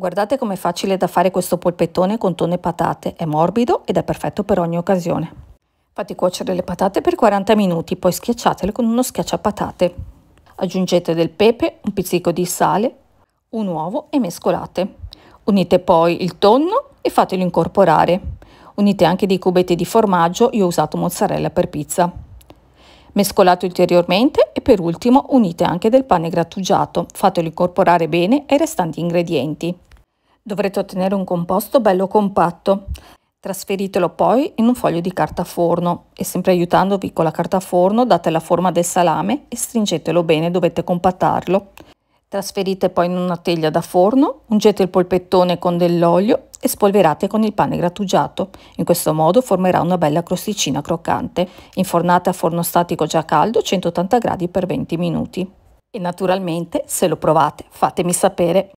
Guardate com'è facile da fare questo polpettone con tonno e patate, è morbido ed è perfetto per ogni occasione. Fate cuocere le patate per 40 minuti, poi schiacciatele con uno schiacciapatate. Aggiungete del pepe, un pizzico di sale, un uovo e mescolate. Unite poi il tonno e fatelo incorporare. Unite anche dei cubetti di formaggio, io ho usato mozzarella per pizza. Mescolate ulteriormente e per ultimo unite anche del pane grattugiato, fatelo incorporare bene ai restanti ingredienti. Dovrete ottenere un composto bello compatto. Trasferitelo poi in un foglio di carta forno e sempre aiutandovi con la carta forno date la forma del salame e stringetelo bene, dovete compattarlo. Trasferite poi in una teglia da forno, ungete il polpettone con dell'olio e spolverate con il pane grattugiato. In questo modo formerà una bella crosticina croccante. Infornate a forno statico già caldo 180 gradi per 20 minuti. E naturalmente, se lo provate, fatemi sapere.